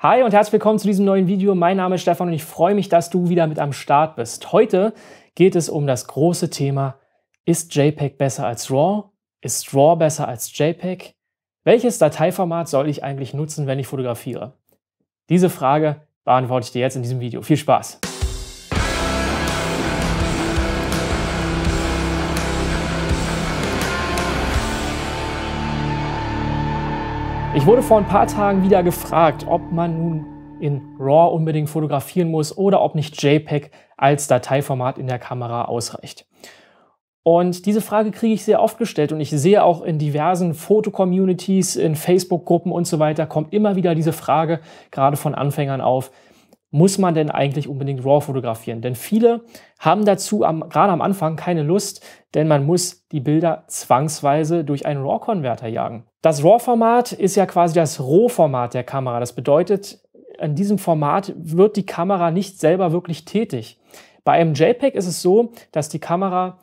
Hi und herzlich willkommen zu diesem neuen Video. Mein Name ist Stefan und ich freue mich, dass du wieder mit am Start bist. Heute geht es um das große Thema, ist JPEG besser als RAW? Ist RAW besser als JPEG? Welches Dateiformat soll ich eigentlich nutzen, wenn ich fotografiere? Diese Frage beantworte ich dir jetzt in diesem Video. Viel Spaß! Ich wurde vor ein paar Tagen wieder gefragt, ob man nun in RAW unbedingt fotografieren muss oder ob nicht JPEG als Dateiformat in der Kamera ausreicht. Und diese Frage kriege ich sehr oft gestellt und ich sehe auch in diversen Foto-Communities, in Facebook-Gruppen und so weiter, kommt immer wieder diese Frage, gerade von Anfängern auf, muss man denn eigentlich unbedingt RAW fotografieren? Denn viele haben dazu am, gerade am Anfang keine Lust, denn man muss die Bilder zwangsweise durch einen RAW-Konverter jagen. Das RAW-Format ist ja quasi das Rohformat der Kamera. Das bedeutet, in diesem Format wird die Kamera nicht selber wirklich tätig. Bei einem JPEG ist es so, dass die Kamera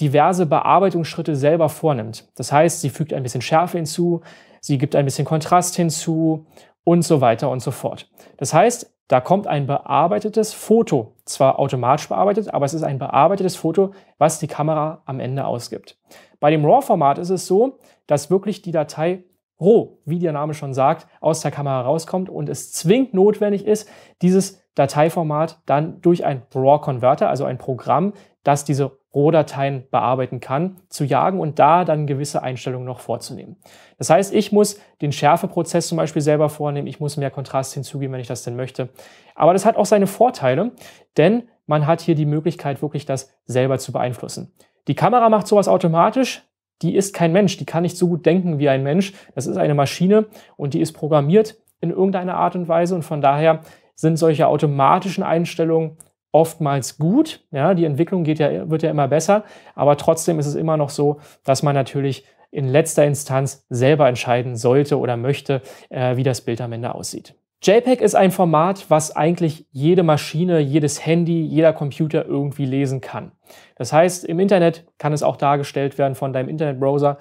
diverse Bearbeitungsschritte selber vornimmt. Das heißt, sie fügt ein bisschen Schärfe hinzu, sie gibt ein bisschen Kontrast hinzu und so weiter und so fort. Das heißt, da kommt ein bearbeitetes Foto, zwar automatisch bearbeitet, aber es ist ein bearbeitetes Foto, was die Kamera am Ende ausgibt. Bei dem RAW-Format ist es so, dass wirklich die Datei roh, wie der Name schon sagt, aus der Kamera rauskommt und es zwingend notwendig ist, dieses Dateiformat dann durch ein RAW-Converter, also ein Programm, das diese Rohdateien bearbeiten kann, zu jagen und da dann gewisse Einstellungen noch vorzunehmen. Das heißt, ich muss den Schärfeprozess zum Beispiel selber vornehmen, ich muss mehr Kontrast hinzugeben, wenn ich das denn möchte. Aber das hat auch seine Vorteile, denn man hat hier die Möglichkeit, wirklich das selber zu beeinflussen. Die Kamera macht sowas automatisch, die ist kein Mensch, die kann nicht so gut denken wie ein Mensch, das ist eine Maschine und die ist programmiert in irgendeiner Art und Weise und von daher sind solche automatischen Einstellungen oftmals gut. Ja, die Entwicklung geht ja, wird ja immer besser, aber trotzdem ist es immer noch so, dass man natürlich in letzter Instanz selber entscheiden sollte oder möchte, äh, wie das Bild am Ende aussieht. JPEG ist ein Format, was eigentlich jede Maschine, jedes Handy, jeder Computer irgendwie lesen kann. Das heißt, im Internet kann es auch dargestellt werden von deinem Internetbrowser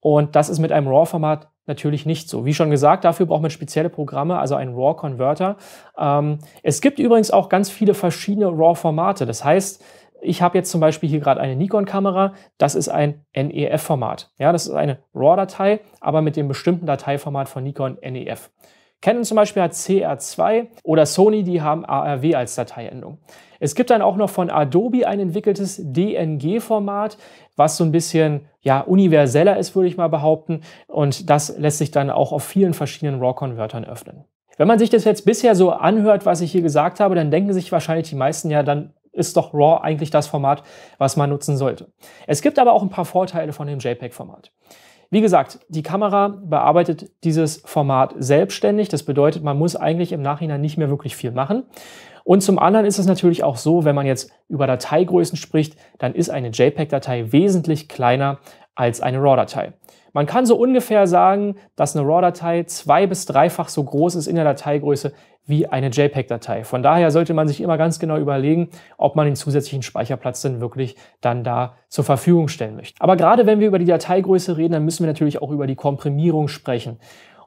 und das ist mit einem RAW-Format natürlich nicht so. Wie schon gesagt, dafür braucht man spezielle Programme, also einen RAW-Converter. Ähm, es gibt übrigens auch ganz viele verschiedene RAW-Formate. Das heißt, ich habe jetzt zum Beispiel hier gerade eine Nikon-Kamera, das ist ein NEF-Format. Ja, das ist eine RAW-Datei, aber mit dem bestimmten Dateiformat von Nikon NEF. Canon zum Beispiel hat CR2 oder Sony, die haben ARW als Dateiendung. Es gibt dann auch noch von Adobe ein entwickeltes DNG-Format was so ein bisschen ja, universeller ist, würde ich mal behaupten. Und das lässt sich dann auch auf vielen verschiedenen RAW-Convertern öffnen. Wenn man sich das jetzt bisher so anhört, was ich hier gesagt habe, dann denken sich wahrscheinlich die meisten ja, dann ist doch RAW eigentlich das Format, was man nutzen sollte. Es gibt aber auch ein paar Vorteile von dem JPEG-Format. Wie gesagt, die Kamera bearbeitet dieses Format selbstständig. Das bedeutet, man muss eigentlich im Nachhinein nicht mehr wirklich viel machen. Und zum anderen ist es natürlich auch so, wenn man jetzt über Dateigrößen spricht, dann ist eine JPEG-Datei wesentlich kleiner als eine RAW-Datei. Man kann so ungefähr sagen, dass eine RAW-Datei zwei- bis dreifach so groß ist in der Dateigröße wie eine JPEG-Datei. Von daher sollte man sich immer ganz genau überlegen, ob man den zusätzlichen Speicherplatz denn wirklich dann da zur Verfügung stellen möchte. Aber gerade wenn wir über die Dateigröße reden, dann müssen wir natürlich auch über die Komprimierung sprechen.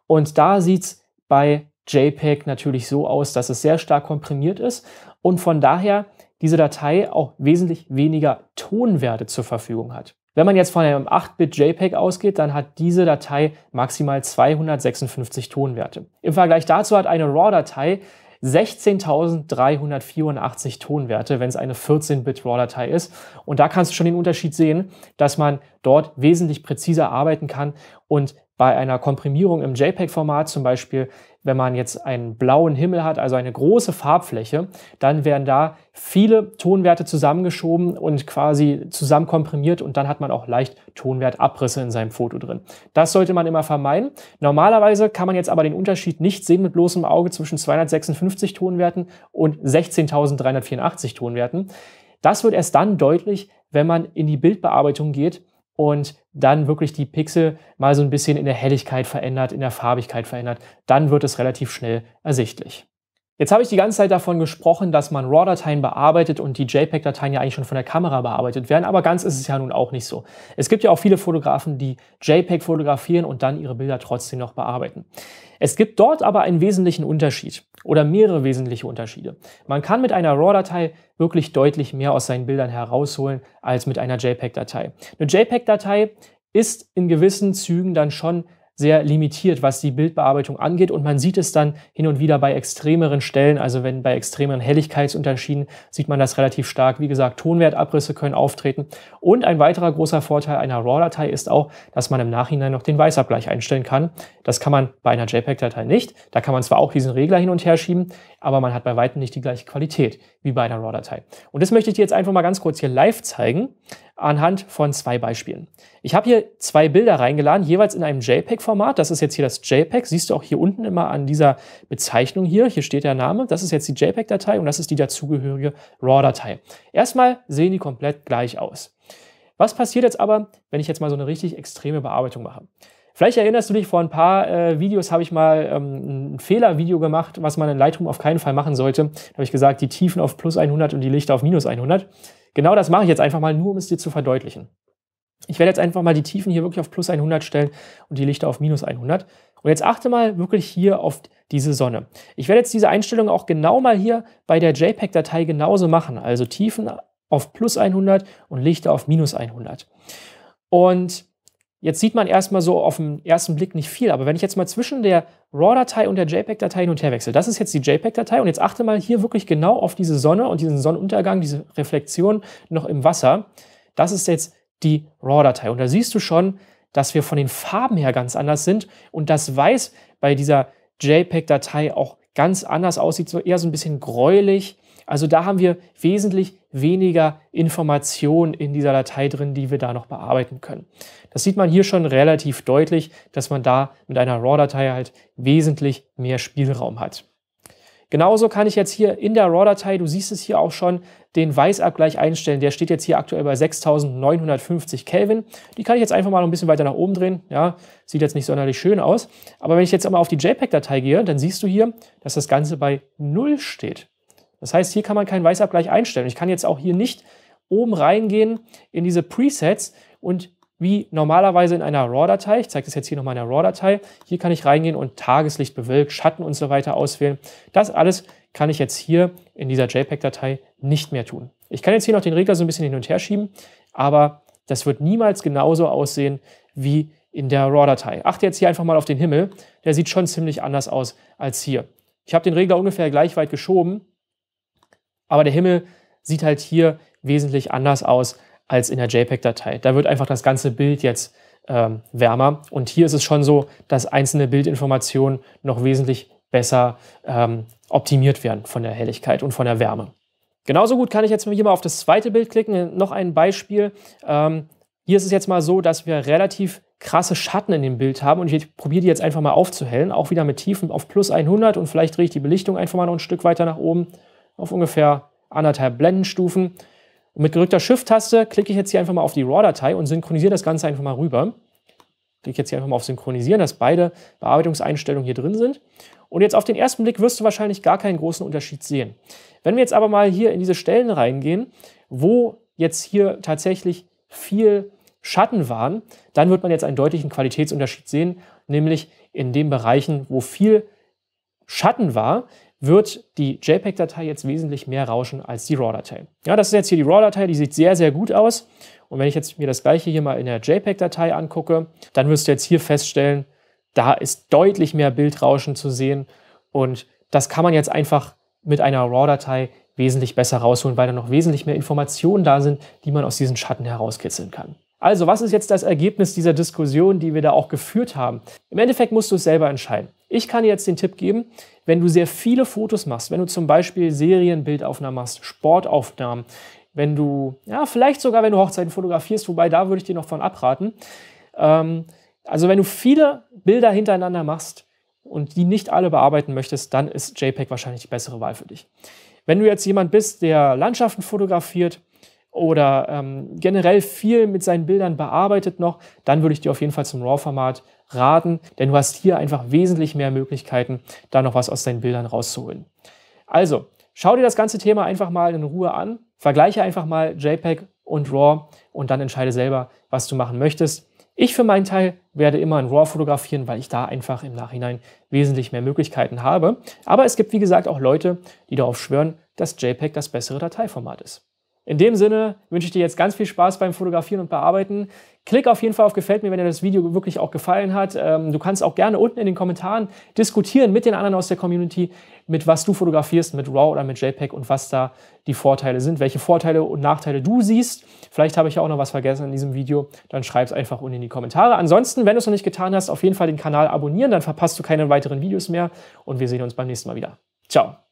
Und da sieht's bei JPEG natürlich so aus, dass es sehr stark komprimiert ist und von daher diese Datei auch wesentlich weniger Tonwerte zur Verfügung hat. Wenn man jetzt von einem 8-Bit JPEG ausgeht, dann hat diese Datei maximal 256 Tonwerte. Im Vergleich dazu hat eine RAW-Datei 16.384 Tonwerte, wenn es eine 14-Bit-RAW-Datei ist. Und da kannst du schon den Unterschied sehen, dass man dort wesentlich präziser arbeiten kann und bei einer Komprimierung im JPEG-Format zum Beispiel wenn man jetzt einen blauen Himmel hat, also eine große Farbfläche, dann werden da viele Tonwerte zusammengeschoben und quasi zusammen komprimiert und dann hat man auch leicht Tonwertabrisse in seinem Foto drin. Das sollte man immer vermeiden. Normalerweise kann man jetzt aber den Unterschied nicht sehen mit bloßem Auge zwischen 256 Tonwerten und 16.384 Tonwerten. Das wird erst dann deutlich, wenn man in die Bildbearbeitung geht und dann wirklich die Pixel mal so ein bisschen in der Helligkeit verändert, in der Farbigkeit verändert, dann wird es relativ schnell ersichtlich. Jetzt habe ich die ganze Zeit davon gesprochen, dass man RAW-Dateien bearbeitet und die JPEG-Dateien ja eigentlich schon von der Kamera bearbeitet werden, aber ganz ist es ja nun auch nicht so. Es gibt ja auch viele Fotografen, die JPEG fotografieren und dann ihre Bilder trotzdem noch bearbeiten. Es gibt dort aber einen wesentlichen Unterschied oder mehrere wesentliche Unterschiede. Man kann mit einer RAW-Datei wirklich deutlich mehr aus seinen Bildern herausholen als mit einer JPEG-Datei. Eine JPEG-Datei ist in gewissen Zügen dann schon sehr limitiert, was die Bildbearbeitung angeht. Und man sieht es dann hin und wieder bei extremeren Stellen, also wenn bei extremeren Helligkeitsunterschieden, sieht man das relativ stark. Wie gesagt, Tonwertabrisse können auftreten. Und ein weiterer großer Vorteil einer RAW-Datei ist auch, dass man im Nachhinein noch den Weißabgleich einstellen kann. Das kann man bei einer JPEG-Datei nicht. Da kann man zwar auch diesen Regler hin und her schieben, aber man hat bei weitem nicht die gleiche Qualität wie bei einer RAW-Datei. Und das möchte ich dir jetzt einfach mal ganz kurz hier live zeigen anhand von zwei Beispielen. Ich habe hier zwei Bilder reingeladen, jeweils in einem JPEG-Format. Das ist jetzt hier das JPEG. Siehst du auch hier unten immer an dieser Bezeichnung hier. Hier steht der Name. Das ist jetzt die JPEG-Datei und das ist die dazugehörige RAW-Datei. Erstmal sehen die komplett gleich aus. Was passiert jetzt aber, wenn ich jetzt mal so eine richtig extreme Bearbeitung mache? Vielleicht erinnerst du dich, vor ein paar äh, Videos habe ich mal ähm, ein Fehlervideo gemacht, was man in Lightroom auf keinen Fall machen sollte. Da habe ich gesagt, die Tiefen auf plus 100 und die Lichter auf minus 100. Genau das mache ich jetzt einfach mal, nur um es dir zu verdeutlichen. Ich werde jetzt einfach mal die Tiefen hier wirklich auf plus 100 stellen und die Lichter auf minus 100. Und jetzt achte mal wirklich hier auf diese Sonne. Ich werde jetzt diese Einstellung auch genau mal hier bei der JPEG-Datei genauso machen. Also Tiefen auf plus 100 und Lichter auf minus 100. Und Jetzt sieht man erstmal so auf den ersten Blick nicht viel, aber wenn ich jetzt mal zwischen der RAW-Datei und der JPEG-Datei hin und her wechsle, das ist jetzt die JPEG-Datei und jetzt achte mal hier wirklich genau auf diese Sonne und diesen Sonnenuntergang, diese Reflexion noch im Wasser. Das ist jetzt die RAW-Datei und da siehst du schon, dass wir von den Farben her ganz anders sind und das Weiß bei dieser JPEG-Datei auch ganz anders aussieht, so eher so ein bisschen gräulich also da haben wir wesentlich weniger Informationen in dieser Datei drin, die wir da noch bearbeiten können. Das sieht man hier schon relativ deutlich, dass man da mit einer RAW-Datei halt wesentlich mehr Spielraum hat. Genauso kann ich jetzt hier in der RAW-Datei, du siehst es hier auch schon, den Weißabgleich einstellen. Der steht jetzt hier aktuell bei 6950 Kelvin. Die kann ich jetzt einfach mal noch ein bisschen weiter nach oben drehen. Ja, sieht jetzt nicht sonderlich schön aus. Aber wenn ich jetzt einmal auf die JPEG-Datei gehe, dann siehst du hier, dass das Ganze bei 0 steht. Das heißt, hier kann man keinen Weißabgleich einstellen. Ich kann jetzt auch hier nicht oben reingehen in diese Presets und wie normalerweise in einer RAW-Datei, ich zeige das jetzt hier nochmal in der RAW-Datei, hier kann ich reingehen und Tageslicht, Bewölkt, Schatten und so weiter auswählen. Das alles kann ich jetzt hier in dieser JPEG-Datei nicht mehr tun. Ich kann jetzt hier noch den Regler so ein bisschen hin und her schieben, aber das wird niemals genauso aussehen wie in der RAW-Datei. Achte jetzt hier einfach mal auf den Himmel, der sieht schon ziemlich anders aus als hier. Ich habe den Regler ungefähr gleich weit geschoben, aber der Himmel sieht halt hier wesentlich anders aus als in der JPEG-Datei. Da wird einfach das ganze Bild jetzt ähm, wärmer. Und hier ist es schon so, dass einzelne Bildinformationen noch wesentlich besser ähm, optimiert werden von der Helligkeit und von der Wärme. Genauso gut kann ich jetzt hier mal auf das zweite Bild klicken. Noch ein Beispiel. Ähm, hier ist es jetzt mal so, dass wir relativ krasse Schatten in dem Bild haben und ich probiere die jetzt einfach mal aufzuhellen, auch wieder mit Tiefen auf plus 100 und vielleicht drehe ich die Belichtung einfach mal noch ein Stück weiter nach oben auf ungefähr anderthalb Blendenstufen. Und mit gedrückter Shift-Taste klicke ich jetzt hier einfach mal auf die RAW-Datei und synchronisiere das Ganze einfach mal rüber. Klicke jetzt hier einfach mal auf Synchronisieren, dass beide Bearbeitungseinstellungen hier drin sind. Und jetzt auf den ersten Blick wirst du wahrscheinlich gar keinen großen Unterschied sehen. Wenn wir jetzt aber mal hier in diese Stellen reingehen, wo jetzt hier tatsächlich viel Schatten waren, dann wird man jetzt einen deutlichen Qualitätsunterschied sehen, nämlich in den Bereichen, wo viel Schatten war, wird die JPEG-Datei jetzt wesentlich mehr rauschen als die RAW-Datei. Ja, das ist jetzt hier die RAW-Datei, die sieht sehr, sehr gut aus. Und wenn ich jetzt mir das gleiche hier mal in der JPEG-Datei angucke, dann wirst du jetzt hier feststellen, da ist deutlich mehr Bildrauschen zu sehen. Und das kann man jetzt einfach mit einer RAW-Datei wesentlich besser rausholen, weil da noch wesentlich mehr Informationen da sind, die man aus diesen Schatten herauskitzeln kann. Also, was ist jetzt das Ergebnis dieser Diskussion, die wir da auch geführt haben? Im Endeffekt musst du es selber entscheiden. Ich kann dir jetzt den Tipp geben, wenn du sehr viele Fotos machst, wenn du zum Beispiel Serienbildaufnahmen machst, Sportaufnahmen, wenn du, ja, vielleicht sogar, wenn du Hochzeiten fotografierst, wobei da würde ich dir noch von abraten. Ähm, also wenn du viele Bilder hintereinander machst und die nicht alle bearbeiten möchtest, dann ist JPEG wahrscheinlich die bessere Wahl für dich. Wenn du jetzt jemand bist, der Landschaften fotografiert, oder ähm, generell viel mit seinen Bildern bearbeitet noch, dann würde ich dir auf jeden Fall zum RAW-Format raten, denn du hast hier einfach wesentlich mehr Möglichkeiten, da noch was aus deinen Bildern rauszuholen. Also, schau dir das ganze Thema einfach mal in Ruhe an, vergleiche einfach mal JPEG und RAW und dann entscheide selber, was du machen möchtest. Ich für meinen Teil werde immer in RAW fotografieren, weil ich da einfach im Nachhinein wesentlich mehr Möglichkeiten habe. Aber es gibt, wie gesagt, auch Leute, die darauf schwören, dass JPEG das bessere Dateiformat ist. In dem Sinne wünsche ich dir jetzt ganz viel Spaß beim Fotografieren und Bearbeiten. Klick auf jeden Fall auf Gefällt mir, wenn dir das Video wirklich auch gefallen hat. Ähm, du kannst auch gerne unten in den Kommentaren diskutieren mit den anderen aus der Community, mit was du fotografierst, mit RAW oder mit JPEG und was da die Vorteile sind, welche Vorteile und Nachteile du siehst. Vielleicht habe ich ja auch noch was vergessen in diesem Video. Dann schreib es einfach unten in die Kommentare. Ansonsten, wenn du es noch nicht getan hast, auf jeden Fall den Kanal abonnieren, dann verpasst du keine weiteren Videos mehr und wir sehen uns beim nächsten Mal wieder. Ciao.